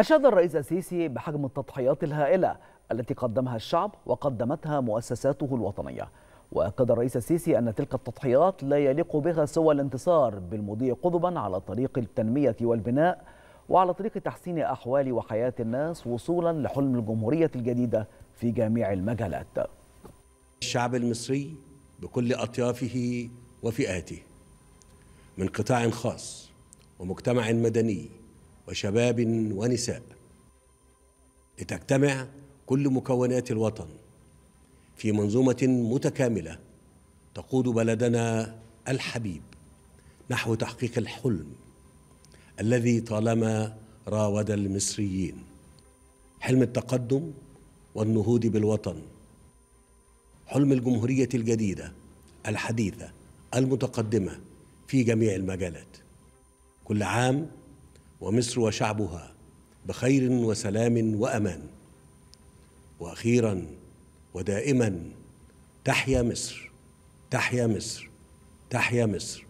أشاد الرئيس السيسي بحجم التضحيات الهائلة التي قدمها الشعب وقدمتها مؤسساته الوطنية وأكد الرئيس السيسي أن تلك التضحيات لا يليق بها سوى الانتصار بالمضي قضبا على طريق التنمية والبناء وعلى طريق تحسين أحوال وحياة الناس وصولا لحلم الجمهورية الجديدة في جميع المجالات الشعب المصري بكل أطيافه وفئاته من قطاع خاص ومجتمع مدني وشباب ونساء لتجتمع كل مكونات الوطن في منظومه متكامله تقود بلدنا الحبيب نحو تحقيق الحلم الذي طالما راود المصريين حلم التقدم والنهوض بالوطن حلم الجمهوريه الجديده الحديثه المتقدمه في جميع المجالات كل عام ومصر وشعبها بخير وسلام وامان واخيرا ودائما تحيا مصر تحيا مصر تحيا مصر